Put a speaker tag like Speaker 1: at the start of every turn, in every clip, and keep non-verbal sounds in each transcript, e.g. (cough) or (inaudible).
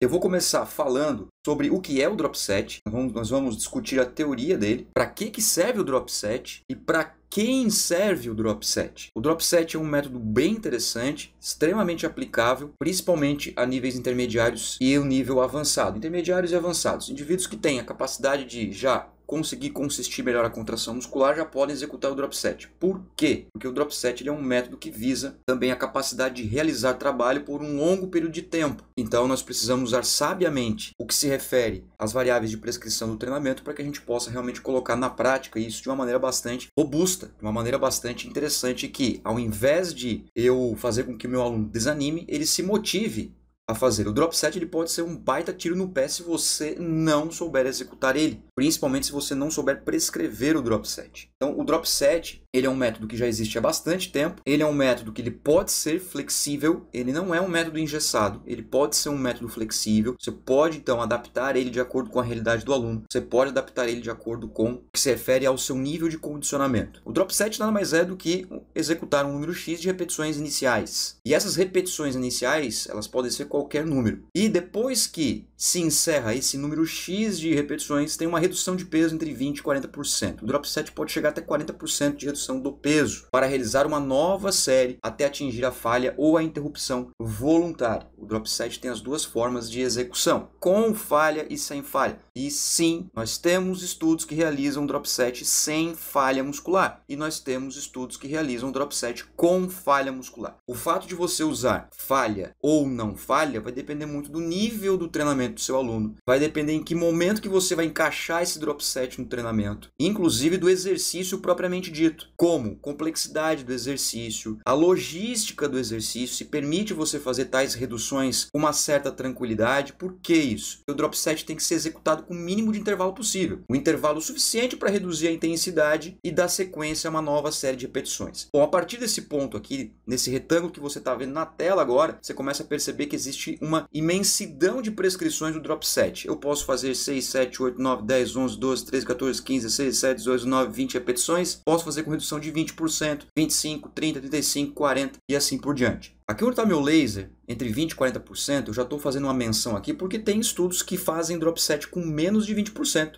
Speaker 1: Eu vou começar falando sobre o que é o drop set. nós vamos discutir a teoria dele, para que, que serve o drop set e para quem serve o drop set. O drop set é um método bem interessante, extremamente aplicável, principalmente a níveis intermediários e o nível avançado. Intermediários e avançados, indivíduos que têm a capacidade de já conseguir consistir melhor a contração muscular, já podem executar o drop set. Por quê? Porque o drop set é um método que visa também a capacidade de realizar trabalho por um longo período de tempo. Então nós precisamos usar sabiamente o que se refere às variáveis de prescrição do treinamento para que a gente possa realmente colocar na prática isso de uma maneira bastante robusta, de uma maneira bastante interessante que ao invés de eu fazer com que meu aluno desanime, ele se motive a fazer. O drop set ele pode ser um baita tiro no pé se você não souber executar ele, principalmente se você não souber prescrever o drop set. Então, o drop set, ele é um método que já existe há bastante tempo, ele é um método que ele pode ser flexível, ele não é um método engessado, ele pode ser um método flexível. Você pode então adaptar ele de acordo com a realidade do aluno, você pode adaptar ele de acordo com o que se refere ao seu nível de condicionamento. O drop set nada mais é do que executar um número X de repetições iniciais. E essas repetições iniciais, elas podem ser qualquer número. E depois que se encerra esse número X de repetições, tem uma redução de peso entre 20% e 40%. O drop set pode chegar até 40% de redução do peso para realizar uma nova série até atingir a falha ou a interrupção voluntária. O drop set tem as duas formas de execução, com falha e sem falha. E sim, nós temos estudos que realizam drop set sem falha muscular e nós temos estudos que realizam drop set com falha muscular. O fato de você usar falha ou não falha vai depender muito do nível do treinamento do seu aluno, vai depender em que momento que você vai encaixar esse drop set no treinamento, inclusive do exercício propriamente dito, como complexidade do exercício, a logística do exercício, se permite você fazer tais reduções com uma certa tranquilidade. Por que isso? O drop set tem que ser executado com o mínimo de intervalo possível. o intervalo suficiente para reduzir a intensidade e dar sequência a uma nova série de repetições. Bom, a partir desse ponto aqui, nesse retângulo que você está vendo na tela agora, você começa a perceber que existe uma imensidão de prescrições do drop set. Eu posso fazer 6, 7, 8, 9, 10, 11, 12, 13, 14, 15, 16, 17, 18, 19, 20 repetições. Posso fazer com redução de 20%, 25, 30, 35, 40 e assim por diante. Aqui onde está meu laser, entre 20% e 40%, eu já estou fazendo uma menção aqui, porque tem estudos que fazem dropset com menos de 20%.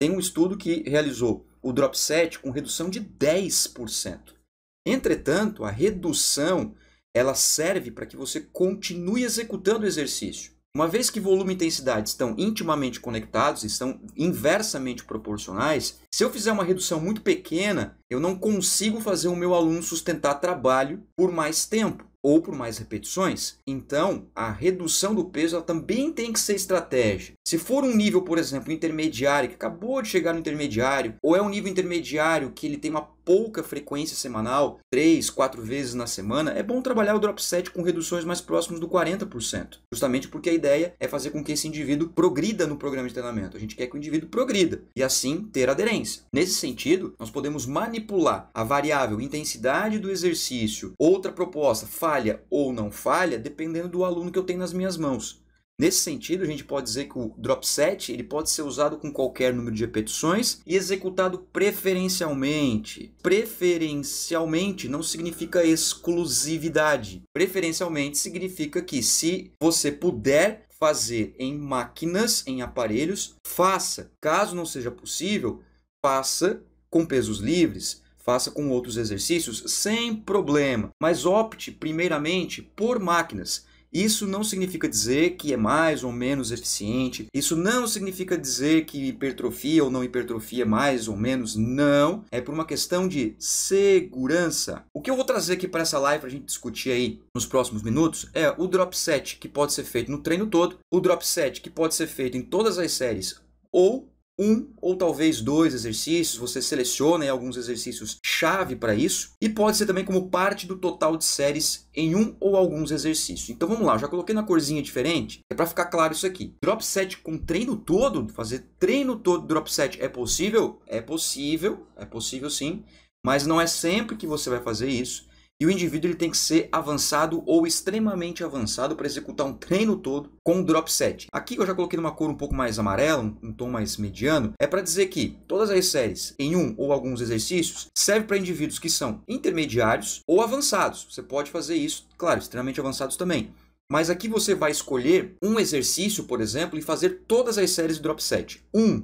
Speaker 1: Tem um estudo que realizou o dropset com redução de 10%. Entretanto, a redução ela serve para que você continue executando o exercício. Uma vez que volume e intensidade estão intimamente conectados e estão inversamente proporcionais, se eu fizer uma redução muito pequena, eu não consigo fazer o meu aluno sustentar trabalho por mais tempo ou por mais repetições. Então, a redução do peso também tem que ser estratégia. Se for um nível, por exemplo, intermediário, que acabou de chegar no intermediário, ou é um nível intermediário que ele tem uma pouca frequência semanal, três, quatro vezes na semana, é bom trabalhar o drop set com reduções mais próximas do 40%. Justamente porque a ideia é fazer com que esse indivíduo progrida no programa de treinamento. A gente quer que o indivíduo progrida e assim ter aderência. Nesse sentido, nós podemos manipular a variável intensidade do exercício, outra proposta, falha ou não falha, dependendo do aluno que eu tenho nas minhas mãos. Nesse sentido, a gente pode dizer que o drop set ele pode ser usado com qualquer número de repetições e executado preferencialmente. Preferencialmente não significa exclusividade. Preferencialmente significa que se você puder fazer em máquinas, em aparelhos, faça. Caso não seja possível, faça com pesos livres, faça com outros exercícios sem problema, mas opte primeiramente por máquinas. Isso não significa dizer que é mais ou menos eficiente, isso não significa dizer que hipertrofia ou não hipertrofia é mais ou menos, não. É por uma questão de segurança. O que eu vou trazer aqui para essa live para a gente discutir aí nos próximos minutos é o drop set que pode ser feito no treino todo, o drop set que pode ser feito em todas as séries ou um ou talvez dois exercícios, você seleciona alguns exercícios chave para isso e pode ser também como parte do total de séries em um ou alguns exercícios. Então vamos lá, já coloquei na corzinha diferente, é para ficar claro isso aqui. Drop set com treino todo, fazer treino todo drop set é possível? É possível, é possível sim, mas não é sempre que você vai fazer isso e o indivíduo ele tem que ser avançado ou extremamente avançado para executar um treino todo com um drop set. Aqui eu já coloquei numa cor um pouco mais amarela, um tom mais mediano, é para dizer que todas as séries em um ou alguns exercícios serve para indivíduos que são intermediários ou avançados. Você pode fazer isso, claro, extremamente avançados também. Mas aqui você vai escolher um exercício, por exemplo, e fazer todas as séries de drop set. Um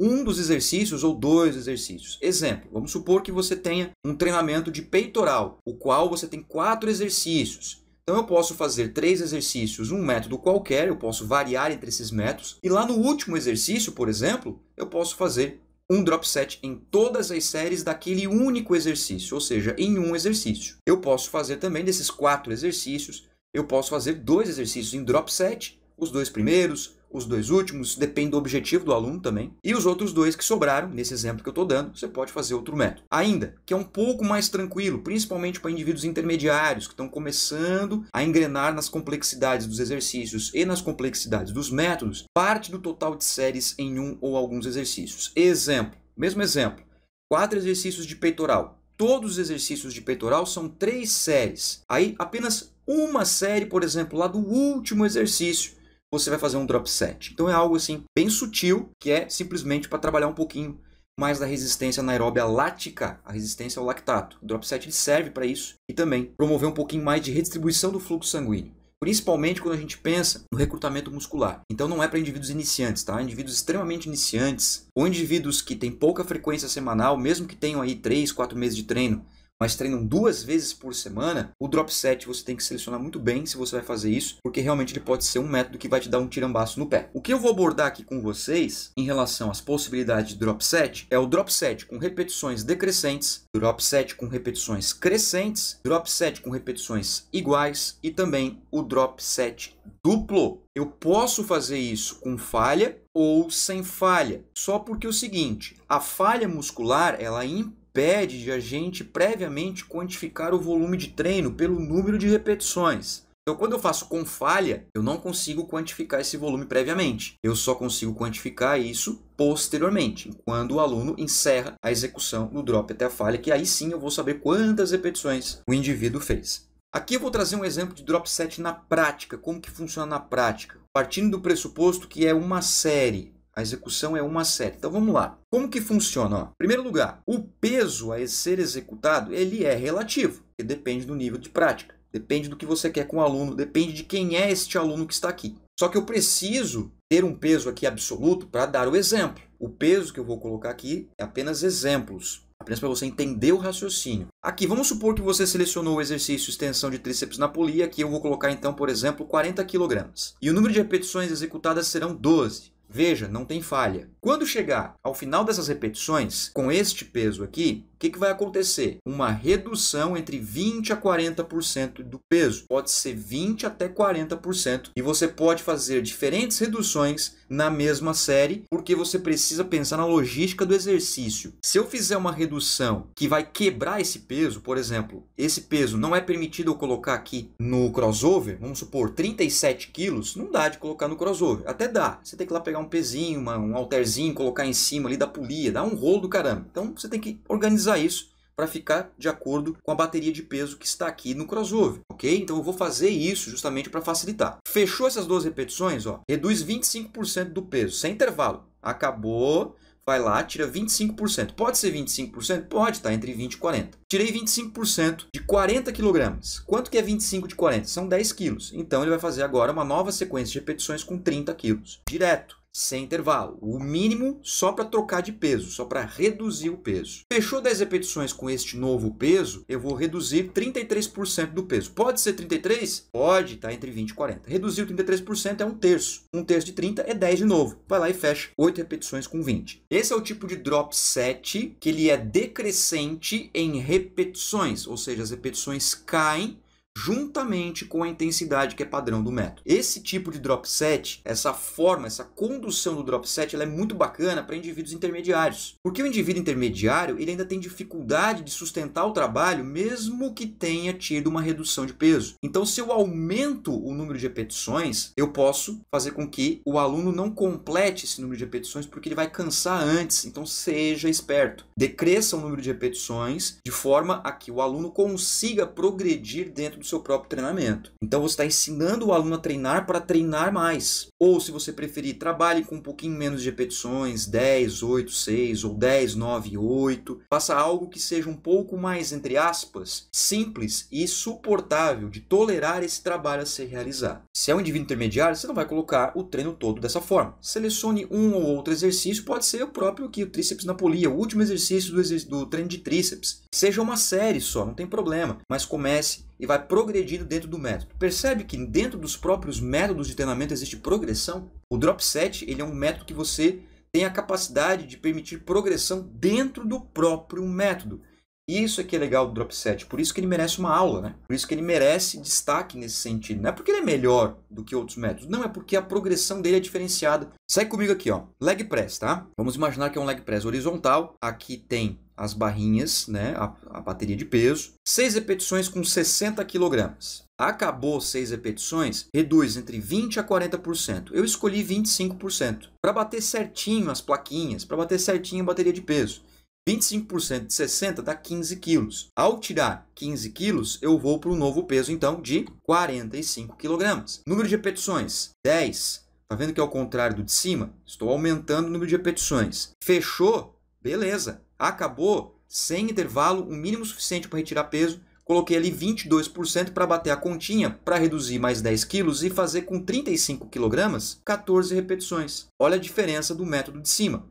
Speaker 1: um dos exercícios ou dois exercícios. Exemplo, vamos supor que você tenha um treinamento de peitoral, o qual você tem quatro exercícios. Então eu posso fazer três exercícios, um método qualquer, eu posso variar entre esses métodos, e lá no último exercício, por exemplo, eu posso fazer um drop set em todas as séries daquele único exercício, ou seja, em um exercício. Eu posso fazer também desses quatro exercícios, eu posso fazer dois exercícios em drop set, os dois primeiros, os dois últimos, depende do objetivo do aluno também. E os outros dois que sobraram, nesse exemplo que eu estou dando, você pode fazer outro método. Ainda, que é um pouco mais tranquilo, principalmente para indivíduos intermediários que estão começando a engrenar nas complexidades dos exercícios e nas complexidades dos métodos, parte do total de séries em um ou alguns exercícios. Exemplo, mesmo exemplo, quatro exercícios de peitoral. Todos os exercícios de peitoral são três séries. Aí apenas uma série, por exemplo, lá do último exercício, você vai fazer um drop set. Então é algo assim bem sutil, que é simplesmente para trabalhar um pouquinho mais da resistência anaeróbia lática, a resistência ao lactato. O drop set serve para isso e também promover um pouquinho mais de redistribuição do fluxo sanguíneo principalmente quando a gente pensa no recrutamento muscular. Então não é para indivíduos iniciantes, tá? Indivíduos extremamente iniciantes ou indivíduos que têm pouca frequência semanal, mesmo que tenham aí 3, 4 meses de treino, mas treinam duas vezes por semana, o drop set você tem que selecionar muito bem se você vai fazer isso, porque realmente ele pode ser um método que vai te dar um tirambaço no pé. O que eu vou abordar aqui com vocês em relação às possibilidades de drop set é o drop set com repetições decrescentes, drop set com repetições crescentes, drop set com repetições iguais e também o drop set duplo. Eu posso fazer isso com falha ou sem falha, só porque é o seguinte, a falha muscular ela impede é pede de a gente previamente quantificar o volume de treino pelo número de repetições. Então, quando eu faço com falha, eu não consigo quantificar esse volume previamente. Eu só consigo quantificar isso posteriormente, quando o aluno encerra a execução do drop até a falha, que aí sim eu vou saber quantas repetições o indivíduo fez. Aqui eu vou trazer um exemplo de drop set na prática, como que funciona na prática. Partindo do pressuposto que é uma série a execução é uma série. Então vamos lá. Como que funciona? Ó, em primeiro lugar, o peso a ser executado ele é relativo, que depende do nível de prática, depende do que você quer com o aluno, depende de quem é este aluno que está aqui. Só que eu preciso ter um peso aqui absoluto para dar o exemplo. O peso que eu vou colocar aqui é apenas exemplos apenas para você entender o raciocínio. Aqui, vamos supor que você selecionou o exercício extensão de tríceps na polia, que eu vou colocar então, por exemplo, 40 kg. E o número de repetições executadas serão 12. Veja, não tem falha. Quando chegar ao final dessas repetições, com este peso aqui, que, que vai acontecer? Uma redução entre 20 a 40% do peso. Pode ser 20 até 40%. E você pode fazer diferentes reduções na mesma série, porque você precisa pensar na logística do exercício. Se eu fizer uma redução que vai quebrar esse peso, por exemplo, esse peso não é permitido eu colocar aqui no crossover, vamos supor 37 quilos, não dá de colocar no crossover. Até dá. Você tem que lá pegar um pezinho, uma, um halterzinho, colocar em cima ali da polia, dá um rolo do caramba. Então você tem que organizar usar isso para ficar de acordo com a bateria de peso que está aqui no crossover, ok? Então eu vou fazer isso justamente para facilitar. Fechou essas duas repetições, ó, reduz 25% do peso, sem intervalo. Acabou, vai lá, tira 25%. Pode ser 25%? Pode, tá entre 20 e 40. Tirei 25% de 40 kg. Quanto que é 25 de 40? São 10 kg. Então ele vai fazer agora uma nova sequência de repetições com 30 kg, direto sem intervalo. O mínimo só para trocar de peso, só para reduzir o peso. Fechou 10 repetições com este novo peso, eu vou reduzir 33% do peso. Pode ser 33? Pode, tá entre 20 e 40. Reduziu 33% é um terço. Um terço de 30 é 10 de novo. Vai lá e fecha 8 repetições com 20. Esse é o tipo de drop set que ele é decrescente em repetições, ou seja, as repetições caem juntamente com a intensidade que é padrão do método. Esse tipo de drop set, essa forma, essa condução do drop set, ela é muito bacana para indivíduos intermediários, porque o indivíduo intermediário ele ainda tem dificuldade de sustentar o trabalho mesmo que tenha tido uma redução de peso. Então, se eu aumento o número de repetições, eu posso fazer com que o aluno não complete esse número de repetições porque ele vai cansar antes. Então, seja esperto, decresça o número de repetições de forma a que o aluno consiga progredir dentro do seu próprio treinamento. Então você está ensinando o aluno a treinar para treinar mais. Ou se você preferir, trabalhe com um pouquinho menos de repetições, 10, 8, 6 ou 10, 9, 8. Faça algo que seja um pouco mais, entre aspas, simples e suportável de tolerar esse trabalho a ser realizado. Se é um indivíduo intermediário, você não vai colocar o treino todo dessa forma. Selecione um ou outro exercício, pode ser o próprio que o tríceps na polia, o último exercício do, do treino de tríceps. Seja uma série só, não tem problema, mas comece e vai progredindo dentro do método. Percebe que dentro dos próprios métodos de treinamento existe progressão? O drop set ele é um método que você tem a capacidade de permitir progressão dentro do próprio método. Isso é que é legal do drop set, por isso que ele merece uma aula, né? Por isso que ele merece destaque nesse sentido. Não é porque ele é melhor do que outros métodos, não, é porque a progressão dele é diferenciada. Segue comigo aqui, ó. Leg press, tá? Vamos imaginar que é um leg press horizontal. Aqui tem as barrinhas, né? A, a bateria de peso. Seis repetições com 60 kg. Acabou seis repetições, reduz entre 20 a 40%. Eu escolhi 25% para bater certinho as plaquinhas, para bater certinho a bateria de peso. 25% de 60 dá 15 quilos. Ao tirar 15 quilos, eu vou para um novo peso, então, de 45 quilogramas. Número de repetições, 10. Tá vendo que é o contrário do de cima? Estou aumentando o número de repetições. Fechou? Beleza. Acabou? Sem intervalo, o um mínimo suficiente para retirar peso, coloquei ali 22% para bater a continha, para reduzir mais 10 quilos e fazer com 35 quilogramas 14 repetições. Olha a diferença do método de cima.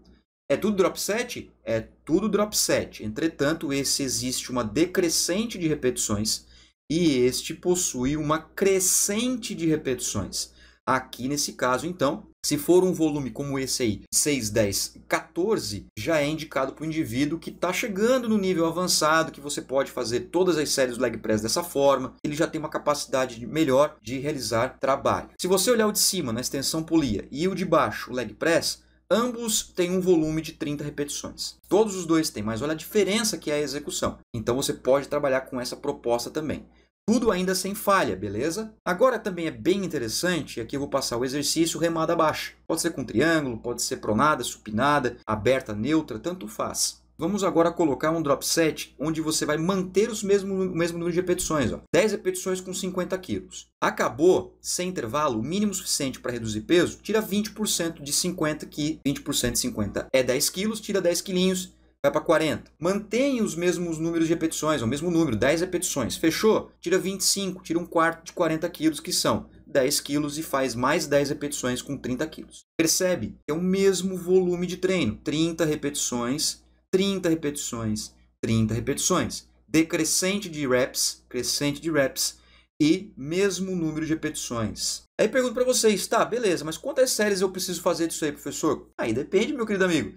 Speaker 1: É tudo drop set? É tudo drop set. Entretanto, esse existe uma decrescente de repetições e este possui uma crescente de repetições. Aqui nesse caso, então, se for um volume como esse aí, 6, 10, 14, já é indicado para o indivíduo que está chegando no nível avançado, que você pode fazer todas as séries do leg press dessa forma, ele já tem uma capacidade melhor de realizar trabalho. Se você olhar o de cima na extensão polia e o de baixo, o leg press, Ambos têm um volume de 30 repetições. Todos os dois têm, mas olha a diferença que é a execução. Então você pode trabalhar com essa proposta também. Tudo ainda sem falha, beleza? Agora também é bem interessante, aqui eu vou passar o exercício remada baixa. Pode ser com triângulo, pode ser pronada, supinada, aberta, neutra, tanto faz. Vamos agora colocar um drop set onde você vai manter os mesmo, o mesmo número de repetições. Ó. 10 repetições com 50 quilos. Acabou, sem intervalo, o mínimo suficiente para reduzir peso, tira 20% de 50, que 20% de 50 é 10 quilos, tira 10 quilinhos, vai para 40. Mantém os mesmos números de repetições, o mesmo número, 10 repetições. Fechou? Tira 25, tira um quarto de 40 quilos, que são 10 quilos e faz mais 10 repetições com 30 quilos. Percebe? É o mesmo volume de treino, 30 repetições 30 repetições, 30 repetições. Decrescente de reps, crescente de reps e mesmo número de repetições. Aí pergunto para vocês, tá, beleza, mas quantas séries eu preciso fazer disso aí, professor? Aí depende, meu querido amigo.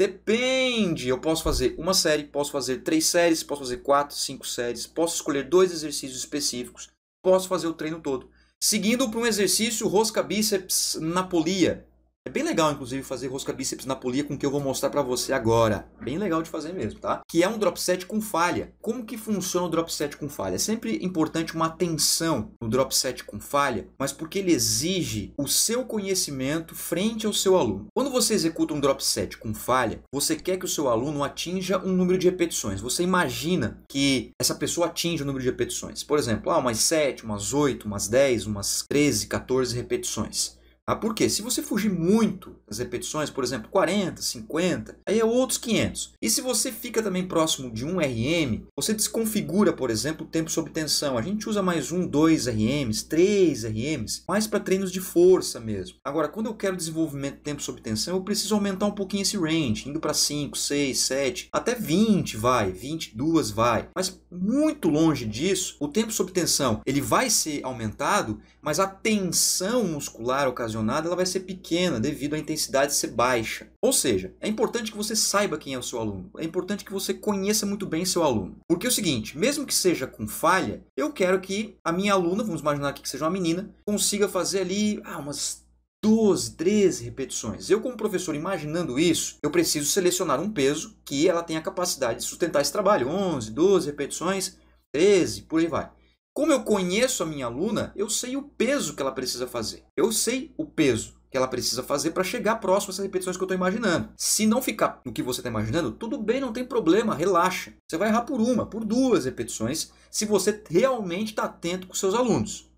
Speaker 1: Depende. Eu posso fazer uma série, posso fazer três séries, posso fazer quatro, cinco séries, posso escolher dois exercícios específicos, posso fazer o treino todo. Seguindo para um exercício rosca bíceps na polia, é bem legal, inclusive, fazer rosca bíceps na polia com o que eu vou mostrar para você agora. Bem legal de fazer mesmo, tá? Que é um drop set com falha. Como que funciona o drop set com falha? É sempre importante uma atenção no drop set com falha, mas porque ele exige o seu conhecimento frente ao seu aluno. Quando você executa um drop set com falha, você quer que o seu aluno atinja um número de repetições. Você imagina que essa pessoa atinja o número de repetições. Por exemplo, ah, umas 7, umas 8, umas 10, umas 13, 14 repetições. Ah, por quê? Se você fugir muito das repetições, por exemplo, 40, 50, aí é outros 500. E se você fica também próximo de um RM, você desconfigura, por exemplo, o tempo sob tensão. A gente usa mais um, dois RMs, três RMs, mais para treinos de força mesmo. Agora, quando eu quero desenvolvimento de tempo sob tensão, eu preciso aumentar um pouquinho esse range, indo para 5, 6, 7, até 20 vai, 22 vai. Mas muito longe disso, o tempo sob tensão ele vai ser aumentado mas a tensão muscular ocasionada ela vai ser pequena devido à intensidade ser baixa. Ou seja, é importante que você saiba quem é o seu aluno, é importante que você conheça muito bem seu aluno. Porque é o seguinte, mesmo que seja com falha, eu quero que a minha aluna, vamos imaginar aqui que seja uma menina, consiga fazer ali ah, umas 12, 13 repetições. Eu, como professor, imaginando isso, eu preciso selecionar um peso que ela tenha a capacidade de sustentar esse trabalho. 11, 12 repetições, 13, por aí vai. Como eu conheço a minha aluna, eu sei o peso que ela precisa fazer. Eu sei o peso que ela precisa fazer para chegar próximo a essas repetições que eu estou imaginando. Se não ficar no que você está imaginando, tudo bem, não tem problema, relaxa. Você vai errar por uma, por duas repetições, se você realmente está atento com seus alunos.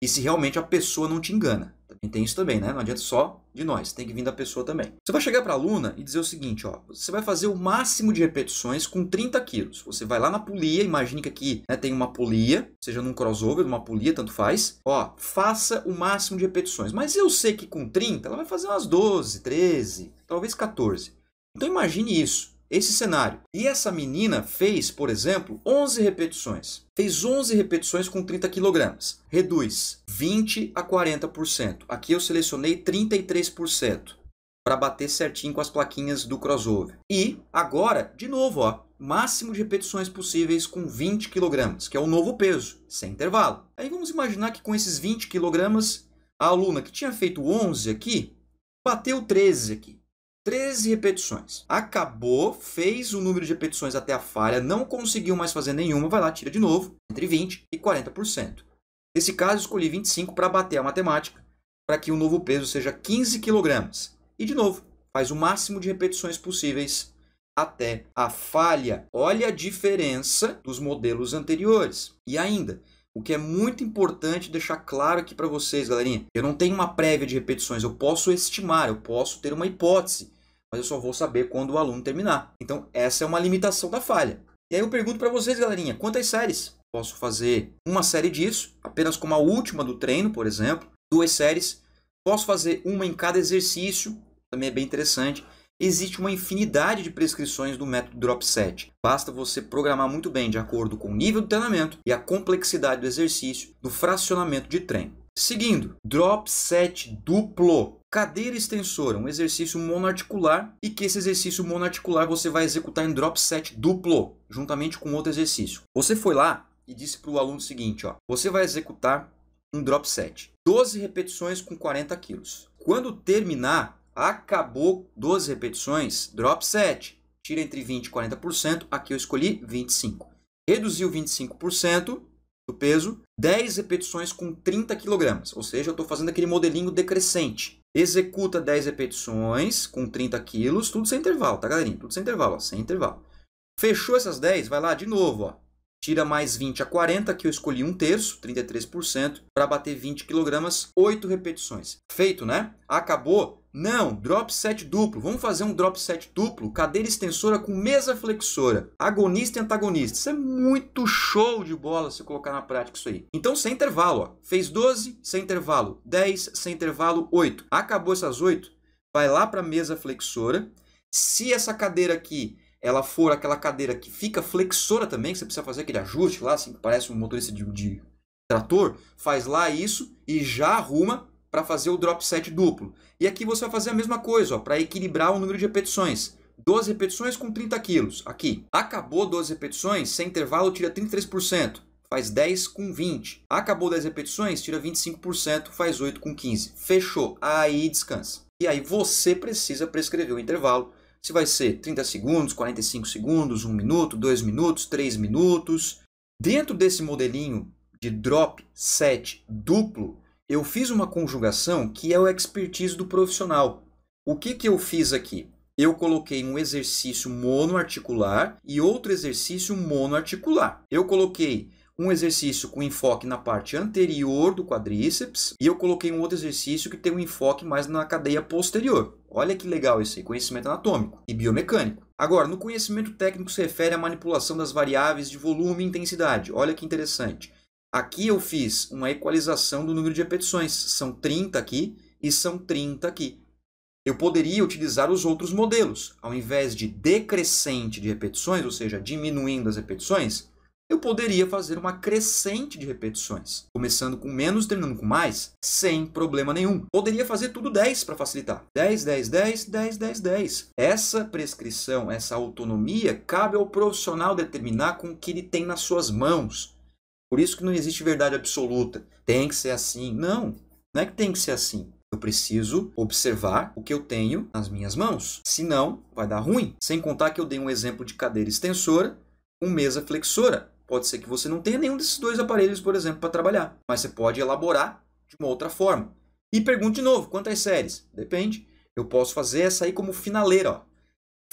Speaker 1: E se realmente a pessoa não te engana. Tem isso também, né? Não adianta só de nós, tem que vir da pessoa também. Você vai chegar para a aluna e dizer o seguinte, ó, você vai fazer o máximo de repetições com 30 quilos. Você vai lá na polia, imagine que aqui né, tem uma polia, seja num crossover, numa polia, tanto faz. Ó, faça o máximo de repetições. Mas eu sei que com 30 ela vai fazer umas 12, 13, talvez 14. Então imagine isso esse cenário. E essa menina fez, por exemplo, 11 repetições. Fez 11 repetições com 30 kg. Reduz 20 a 40%. Aqui eu selecionei 33% para bater certinho com as plaquinhas do crossover. E agora, de novo, ó, máximo de repetições possíveis com 20 kg, que é o novo peso, sem intervalo. Aí vamos imaginar que com esses 20 kg, a aluna que tinha feito 11 aqui, bateu 13 aqui. 13 repetições. Acabou, fez o número de repetições até a falha, não conseguiu mais fazer nenhuma, vai lá, tira de novo, entre 20 e 40%. Nesse caso, escolhi 25 para bater a matemática, para que o novo peso seja 15 kg. E de novo, faz o máximo de repetições possíveis até a falha. Olha a diferença dos modelos anteriores. E ainda, o que é muito importante deixar claro aqui para vocês, galerinha. Eu não tenho uma prévia de repetições, eu posso estimar, eu posso ter uma hipótese, mas eu só vou saber quando o aluno terminar. Então, essa é uma limitação da falha. E aí eu pergunto para vocês, galerinha, quantas séries? Posso fazer uma série disso, apenas como a última do treino, por exemplo, duas séries. Posso fazer uma em cada exercício, também é bem interessante existe uma infinidade de prescrições do método drop set. Basta você programar muito bem de acordo com o nível do treinamento e a complexidade do exercício do fracionamento de treino. Seguindo, drop set duplo. Cadeira extensora, um exercício monoarticular e que esse exercício monoarticular você vai executar em drop set duplo, juntamente com outro exercício. Você foi lá e disse para o aluno o seguinte, ó, você vai executar um drop set, 12 repetições com 40 quilos. Quando terminar, Acabou 12 repetições, drop 7. Tira entre 20 e 40%, aqui eu escolhi 25. Reduziu 25% do peso, 10 repetições com 30 kg, ou seja, eu estou fazendo aquele modelinho decrescente. Executa 10 repetições com 30 kg, tudo sem intervalo, tá galerinha? Tudo sem intervalo, ó, sem intervalo. Fechou essas 10, vai lá de novo, ó tira mais 20 a 40, que eu escolhi um terço, 33%, para bater 20 kg, 8 repetições. Feito, né? Acabou? Não, drop set duplo. Vamos fazer um drop set duplo, cadeira extensora com mesa flexora, agonista e antagonista. Isso é muito show de bola se colocar na prática isso aí. Então, sem intervalo, ó. fez 12, sem intervalo, 10, sem intervalo, 8. Acabou essas 8, vai lá para a mesa flexora. Se essa cadeira aqui ela for aquela cadeira que fica flexora também, que você precisa fazer aquele ajuste lá, assim, que parece um motorista de, de trator, faz lá isso e já arruma para fazer o drop set duplo. E aqui você vai fazer a mesma coisa, para equilibrar o número de repetições. 12 repetições com 30 quilos, aqui. Acabou 12 repetições, sem intervalo tira 33%, faz 10 com 20. Acabou 10 repetições, tira 25%, faz 8 com 15. Fechou, aí descansa. E aí você precisa prescrever o intervalo se vai ser 30 segundos, 45 segundos, 1 minuto, 2 minutos, 3 minutos. Dentro desse modelinho de drop set duplo, eu fiz uma conjugação que é o expertise do profissional. O que, que eu fiz aqui? Eu coloquei um exercício monoarticular e outro exercício monoarticular. Eu coloquei um exercício com enfoque na parte anterior do quadríceps e eu coloquei um outro exercício que tem um enfoque mais na cadeia posterior. Olha que legal esse conhecimento anatômico e biomecânico. Agora, no conhecimento técnico se refere à manipulação das variáveis de volume e intensidade. Olha que interessante. Aqui eu fiz uma equalização do número de repetições. São 30 aqui e são 30 aqui. Eu poderia utilizar os outros modelos. Ao invés de decrescente de repetições, ou seja, diminuindo as repetições, eu poderia fazer uma crescente de repetições, começando com menos, terminando com mais, sem problema nenhum. Poderia fazer tudo 10 para facilitar. 10, 10, 10, 10, 10, 10. Essa prescrição, essa autonomia, cabe ao profissional determinar com o que ele tem nas suas mãos. Por isso que não existe verdade absoluta. Tem que ser assim. Não, não é que tem que ser assim. Eu preciso observar o que eu tenho nas minhas mãos. Senão, vai dar ruim. Sem contar que eu dei um exemplo de cadeira extensora com mesa flexora. Pode ser que você não tenha nenhum desses dois aparelhos, por exemplo, para trabalhar, mas você pode elaborar de uma outra forma. E pergunto de novo, quantas séries? Depende. Eu posso fazer essa aí como finaleira, ó.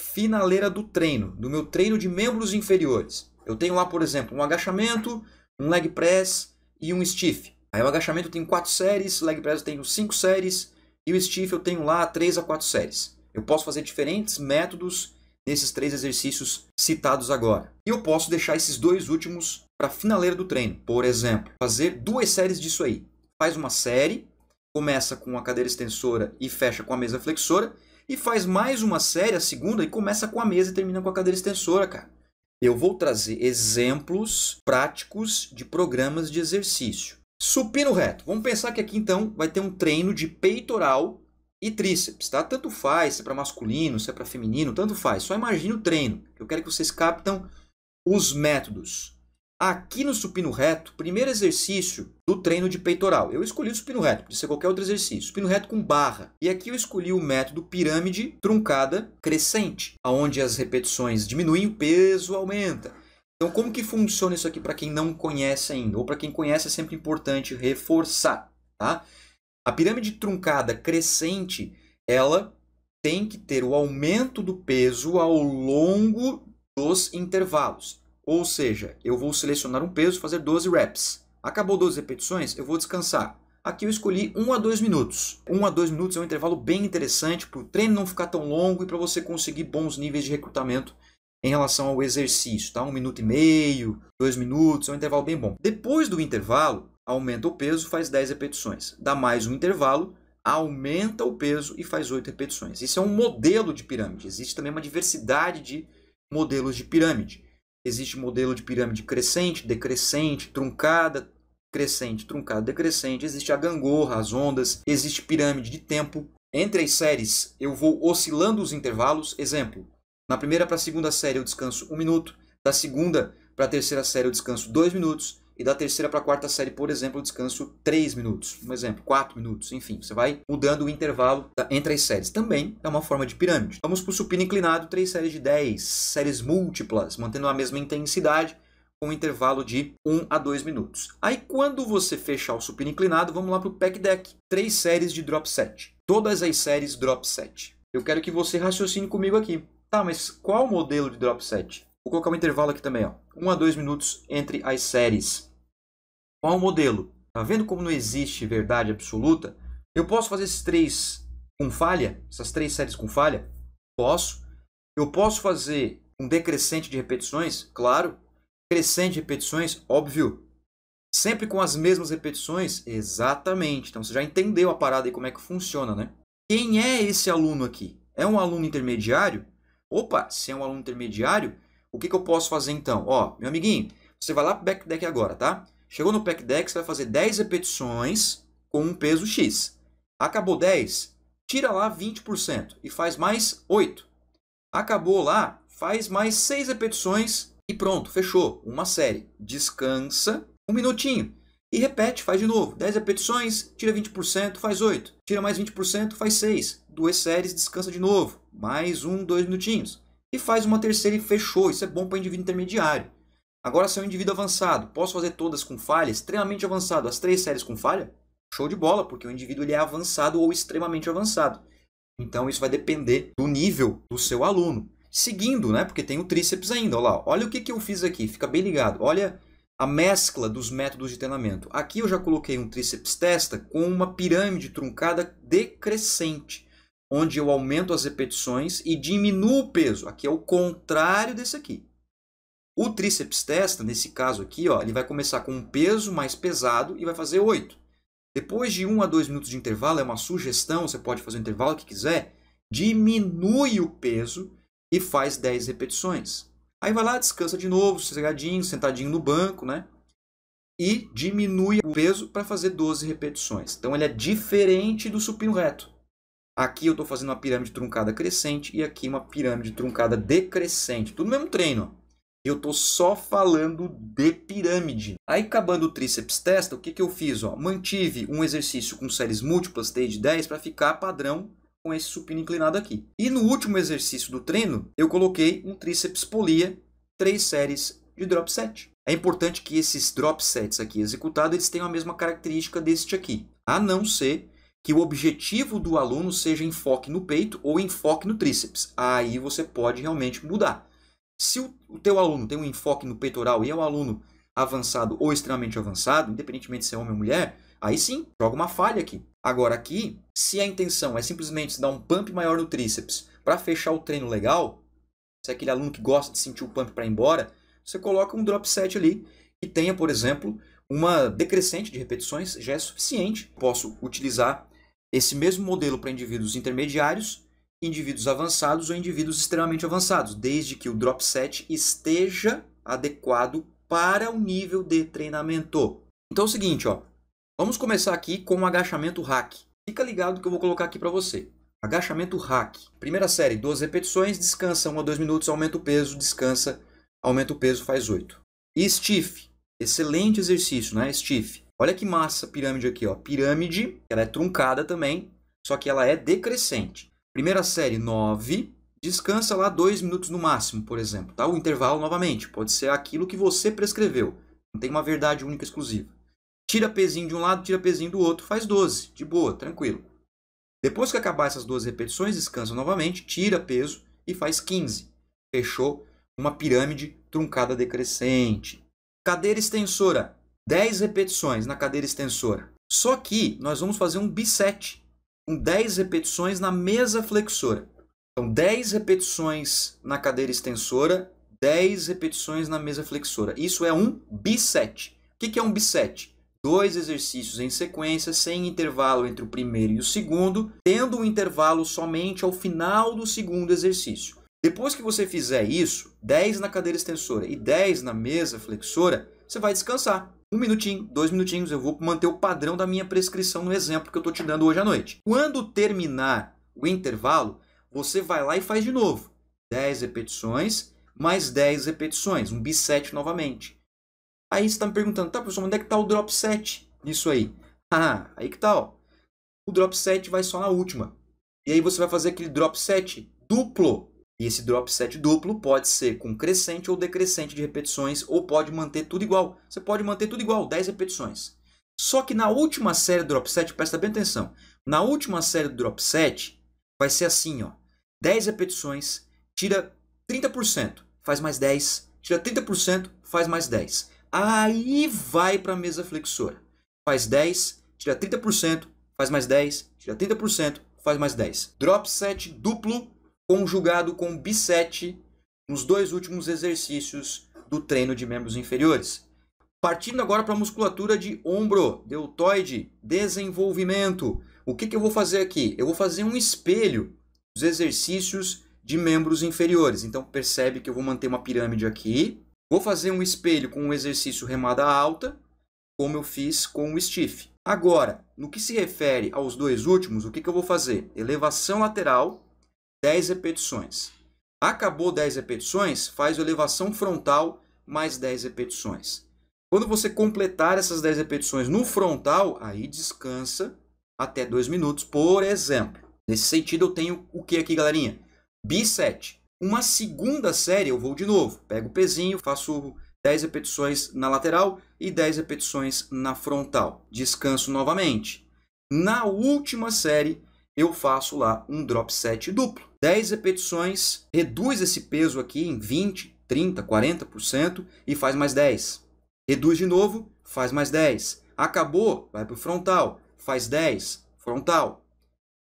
Speaker 1: Finaleira do treino, do meu treino de membros inferiores. Eu tenho lá, por exemplo, um agachamento, um leg press e um stiff. Aí o agachamento tem quatro séries, leg press eu tenho cinco séries e o stiff eu tenho lá três a quatro séries. Eu posso fazer diferentes métodos nesses três exercícios citados agora. E eu posso deixar esses dois últimos para a finaleira do treino. Por exemplo, fazer duas séries disso aí. Faz uma série, começa com a cadeira extensora e fecha com a mesa flexora, e faz mais uma série, a segunda, e começa com a mesa e termina com a cadeira extensora, cara. Eu vou trazer exemplos práticos de programas de exercício. Supino reto. Vamos pensar que aqui então vai ter um treino de peitoral e tríceps, tá? Tanto faz, se é para masculino, se é para feminino, tanto faz. Só imagine o treino. Eu quero que vocês captam os métodos. Aqui no supino reto, primeiro exercício do treino de peitoral. Eu escolhi o supino reto, pode ser qualquer outro exercício. Supino reto com barra. E aqui eu escolhi o método pirâmide truncada crescente, onde as repetições diminuem, o peso aumenta. Então, como que funciona isso aqui para quem não conhece ainda? Ou para quem conhece, é sempre importante reforçar, tá? A pirâmide truncada crescente, ela tem que ter o aumento do peso ao longo dos intervalos. Ou seja, eu vou selecionar um peso, fazer 12 reps. Acabou 12 repetições, eu vou descansar. Aqui eu escolhi 1 a 2 minutos. 1 a 2 minutos é um intervalo bem interessante para o treino não ficar tão longo e para você conseguir bons níveis de recrutamento em relação ao exercício, tá? Um minuto e meio, dois minutos, é um intervalo bem bom. Depois do intervalo, aumenta o peso, faz 10 repetições. Dá mais um intervalo, aumenta o peso e faz 8 repetições. Isso é um modelo de pirâmide. Existe também uma diversidade de modelos de pirâmide. Existe modelo de pirâmide crescente, decrescente, truncada, crescente, truncada, decrescente. Existe a gangorra, as ondas. Existe pirâmide de tempo. Entre as séries, eu vou oscilando os intervalos. Exemplo, na primeira para a segunda série eu descanso 1 um minuto. Da segunda para a terceira série eu descanso 2 minutos e da terceira para a quarta série, por exemplo, eu descanso 3 minutos, um exemplo, 4 minutos, enfim, você vai mudando o intervalo entre as séries. Também é uma forma de pirâmide. Vamos para o supino inclinado, 3 séries de 10, séries múltiplas, mantendo a mesma intensidade, com um intervalo de 1 a 2 minutos. Aí quando você fechar o supino inclinado, vamos lá para o pack deck, 3 séries de drop set, todas as séries drop set. Eu quero que você raciocine comigo aqui. Tá, mas qual modelo de drop set? Vou colocar um intervalo aqui também, ó. 1 um a 2 minutos entre as séries. Qual o modelo? Tá vendo como não existe verdade absoluta? Eu posso fazer esses três com falha? Essas três séries com falha? Posso. Eu posso fazer um decrescente de repetições? Claro. Crescente de repetições? Óbvio. Sempre com as mesmas repetições? Exatamente. Então você já entendeu a parada e como é que funciona, né? Quem é esse aluno aqui? É um aluno intermediário? Opa, se é um aluno intermediário, o que, que eu posso fazer então? Ó, meu amiguinho, você vai lá para o back deck agora, tá? Chegou no back deck, você vai fazer 10 repetições com um peso X. Acabou 10, tira lá 20% e faz mais 8. Acabou lá, faz mais 6 repetições e pronto, fechou. Uma série. Descansa um minutinho. E repete, faz de novo. 10 repetições, tira 20%, faz 8. Tira mais 20%, faz 6. Duas séries, descansa de novo. Mais um, dois minutinhos e faz uma terceira e fechou. Isso é bom para indivíduo intermediário. Agora, se é um indivíduo avançado, posso fazer todas com falha? Extremamente avançado, as três séries com falha? Show de bola, porque o indivíduo ele é avançado ou extremamente avançado. Então, isso vai depender do nível do seu aluno. Seguindo, né? Porque tem o tríceps ainda. Olha lá, olha o que, que eu fiz aqui, fica bem ligado. Olha a mescla dos métodos de treinamento. Aqui eu já coloquei um tríceps testa com uma pirâmide truncada decrescente onde eu aumento as repetições e diminuo o peso. Aqui é o contrário desse aqui. O tríceps testa, nesse caso aqui, ó, ele vai começar com um peso mais pesado e vai fazer 8. Depois de 1 a 2 minutos de intervalo, é uma sugestão, você pode fazer o intervalo que quiser, diminui o peso e faz 10 repetições. Aí vai lá, descansa de novo, sossegadinho, sentadinho no banco, né? E diminui o peso para fazer 12 repetições. Então ele é diferente do supino reto. Aqui eu estou fazendo uma pirâmide truncada crescente e aqui uma pirâmide truncada decrescente. Tudo no mesmo treino. Eu estou só falando de pirâmide. Aí, acabando o tríceps testa, o que, que eu fiz? Ó? Mantive um exercício com séries múltiplas, T 10, para ficar padrão com esse supino inclinado aqui. E no último exercício do treino, eu coloquei um tríceps polia, três séries de drop set. É importante que esses drop sets aqui executados eles tenham a mesma característica deste aqui, a não ser que o objetivo do aluno seja enfoque no peito ou enfoque no tríceps. Aí você pode realmente mudar. Se o teu aluno tem um enfoque no peitoral e é um aluno avançado ou extremamente avançado, independentemente se é homem ou mulher, aí sim, joga uma falha aqui. Agora aqui, se a intenção é simplesmente dar um pump maior no tríceps para fechar o treino legal, se é aquele aluno que gosta de sentir o pump para ir embora, você coloca um drop set ali que tenha, por exemplo, uma decrescente de repetições já é suficiente. Posso utilizar esse mesmo modelo para indivíduos intermediários, indivíduos avançados ou indivíduos extremamente avançados, desde que o drop set esteja adequado para o nível de treinamento. Então é o seguinte, ó, vamos começar aqui com o agachamento hack. Fica ligado que eu vou colocar aqui para você. Agachamento hack. Primeira série, duas repetições, descansa 1 a 2 minutos, aumenta o peso, descansa, aumenta o peso, faz 8. E stiff, excelente exercício, né? Stiff. Olha que massa pirâmide aqui, ó. Pirâmide, ela é truncada também, só que ela é decrescente. Primeira série 9, descansa lá 2 minutos no máximo, por exemplo, tá? O intervalo novamente, pode ser aquilo que você prescreveu. Não tem uma verdade única exclusiva. Tira pezinho de um lado, tira pezinho do outro, faz 12, de boa, tranquilo. Depois que acabar essas duas repetições, descansa novamente, tira peso e faz 15. Fechou uma pirâmide truncada decrescente. Cadeira extensora, 10 repetições na cadeira extensora. Só que nós vamos fazer um bisset com 10 repetições na mesa flexora. Então, 10 repetições na cadeira extensora, 10 repetições na mesa flexora. Isso é um bisset. O que é um bisset? Dois exercícios em sequência, sem intervalo entre o primeiro e o segundo, tendo um intervalo somente ao final do segundo exercício. Depois que você fizer isso, 10 na cadeira extensora e 10 na mesa flexora, você vai descansar um minutinho, dois minutinhos, eu vou manter o padrão da minha prescrição no exemplo que eu estou te dando hoje à noite. Quando terminar o intervalo, você vai lá e faz de novo. 10 repetições, mais 10 repetições, um bisete novamente. Aí você está me perguntando, tá professor, onde é que está o drop set nisso aí? (laughs) Ah, aí que tá, ó. O drop set vai só na última. E aí você vai fazer aquele drop set duplo e esse drop set duplo pode ser com crescente ou decrescente de repetições, ou pode manter tudo igual. Você pode manter tudo igual, 10 repetições. Só que na última série do drop set, presta bem atenção, na última série do drop set vai ser assim, ó. 10 repetições, tira 30%, faz mais 10, tira 30%, faz mais 10. Aí vai para a mesa flexora. Faz 10, tira 30%, faz mais 10, tira 30%, faz mais 10. Drop set duplo conjugado com B7 nos dois últimos exercícios do treino de membros inferiores. Partindo agora para a musculatura de ombro, deltoide, desenvolvimento. O que, que eu vou fazer aqui? Eu vou fazer um espelho dos exercícios de membros inferiores. Então percebe que eu vou manter uma pirâmide aqui. Vou fazer um espelho com um exercício remada alta, como eu fiz com o stiff. Agora, no que se refere aos dois últimos, o que, que eu vou fazer? Elevação lateral 10 repetições. Acabou 10 repetições, faz elevação frontal mais 10 repetições. Quando você completar essas 10 repetições no frontal, aí descansa até 2 minutos, por exemplo. Nesse sentido, eu tenho o que aqui, galerinha? B7. Uma segunda série, eu vou de novo. Pego o pezinho, faço 10 repetições na lateral e 10 repetições na frontal. Descanso novamente. Na última série, eu faço lá um drop set duplo. 10 repetições, reduz esse peso aqui em 20, 30, 40% e faz mais 10. Reduz de novo, faz mais 10. Acabou, vai para o frontal, faz 10, frontal.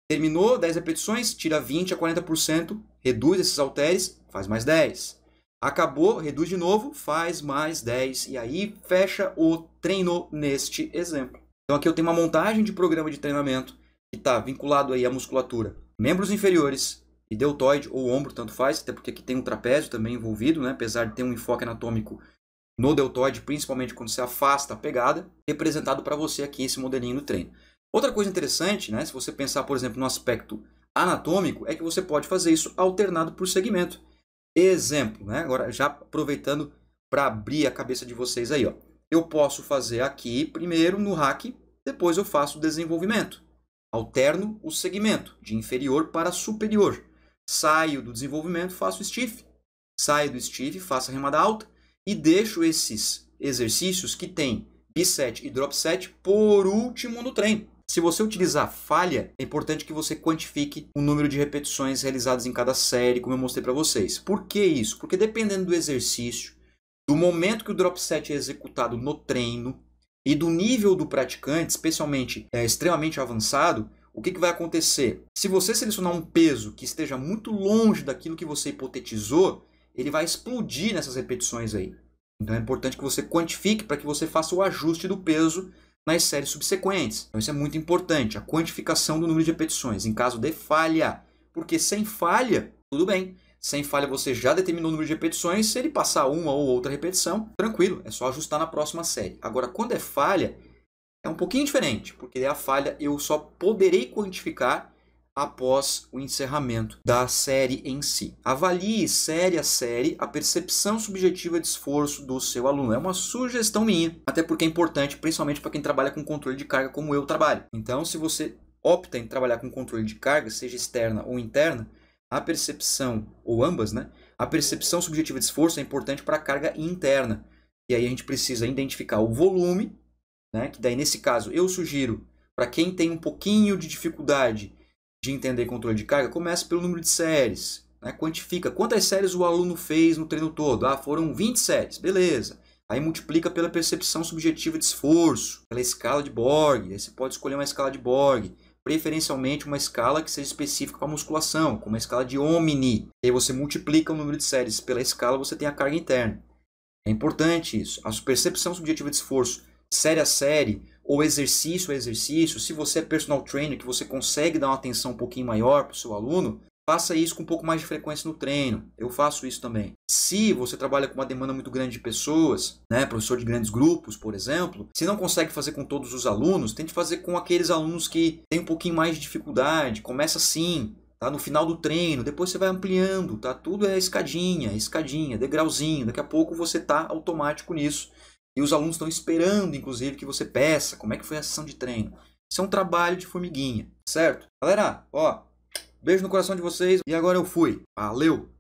Speaker 1: Terminou 10 repetições, tira 20 a 40%, reduz esses halteres, faz mais 10. Acabou, reduz de novo, faz mais 10 e aí fecha o treino neste exemplo. Então aqui eu tenho uma montagem de programa de treinamento que está vinculado aí à musculatura, membros inferiores e deltoide ou ombro, tanto faz, até porque aqui tem um trapézio também envolvido, né? apesar de ter um enfoque anatômico no deltoide, principalmente quando você afasta a pegada, representado para você aqui esse modelinho no treino. Outra coisa interessante, né? se você pensar, por exemplo, no aspecto anatômico, é que você pode fazer isso alternado por segmento. Exemplo, né? agora já aproveitando para abrir a cabeça de vocês aí, ó. eu posso fazer aqui primeiro no hack, depois eu faço o desenvolvimento. Alterno o segmento de inferior para superior. Saio do desenvolvimento, faço stiff. Saio do stiff, faço a remada alta e deixo esses exercícios que tem B7 e drop set por último no treino. Se você utilizar falha, é importante que você quantifique o número de repetições realizadas em cada série, como eu mostrei para vocês. Por que isso? Porque dependendo do exercício, do momento que o drop set é executado no treino, e do nível do praticante, especialmente é, extremamente avançado, o que, que vai acontecer? Se você selecionar um peso que esteja muito longe daquilo que você hipotetizou, ele vai explodir nessas repetições aí. Então é importante que você quantifique para que você faça o ajuste do peso nas séries subsequentes. Então isso é muito importante, a quantificação do número de repetições em caso de falha. Porque sem falha, tudo bem. Sem falha você já determinou o número de repetições, se ele passar uma ou outra repetição, tranquilo, é só ajustar na próxima série. Agora, quando é falha, é um pouquinho diferente, porque é a falha eu só poderei quantificar após o encerramento da série em si. Avalie série a série a percepção subjetiva de esforço do seu aluno. É uma sugestão minha, até porque é importante, principalmente para quem trabalha com controle de carga como eu trabalho. Então, se você opta em trabalhar com controle de carga, seja externa ou interna, a percepção, ou ambas, né? A percepção subjetiva de esforço é importante para a carga interna. E aí a gente precisa identificar o volume, né? que daí nesse caso eu sugiro para quem tem um pouquinho de dificuldade de entender controle de carga, comece pelo número de séries. Né? Quantifica quantas séries o aluno fez no treino todo. Ah, foram 20 séries, beleza. Aí multiplica pela percepção subjetiva de esforço, pela escala de Borg. Aí você pode escolher uma escala de Borg preferencialmente uma escala que seja específica para musculação, como a escala de Omni. E aí você multiplica o número de séries pela escala, você tem a carga interna. É importante isso. A percepção subjetiva de esforço, série a série, ou exercício a exercício, se você é personal trainer, que você consegue dar uma atenção um pouquinho maior para o seu aluno, Faça isso com um pouco mais de frequência no treino. Eu faço isso também. Se você trabalha com uma demanda muito grande de pessoas, né, professor de grandes grupos, por exemplo, se não consegue fazer com todos os alunos, tente fazer com aqueles alunos que têm um pouquinho mais de dificuldade. Começa assim, tá? No final do treino, depois você vai ampliando, tá? Tudo é escadinha, escadinha, degrauzinho. Daqui a pouco você tá automático nisso. E os alunos estão esperando, inclusive, que você peça como é que foi a sessão de treino. Isso é um trabalho de formiguinha, certo? Galera, ó, Beijo no coração de vocês e agora eu fui. Valeu!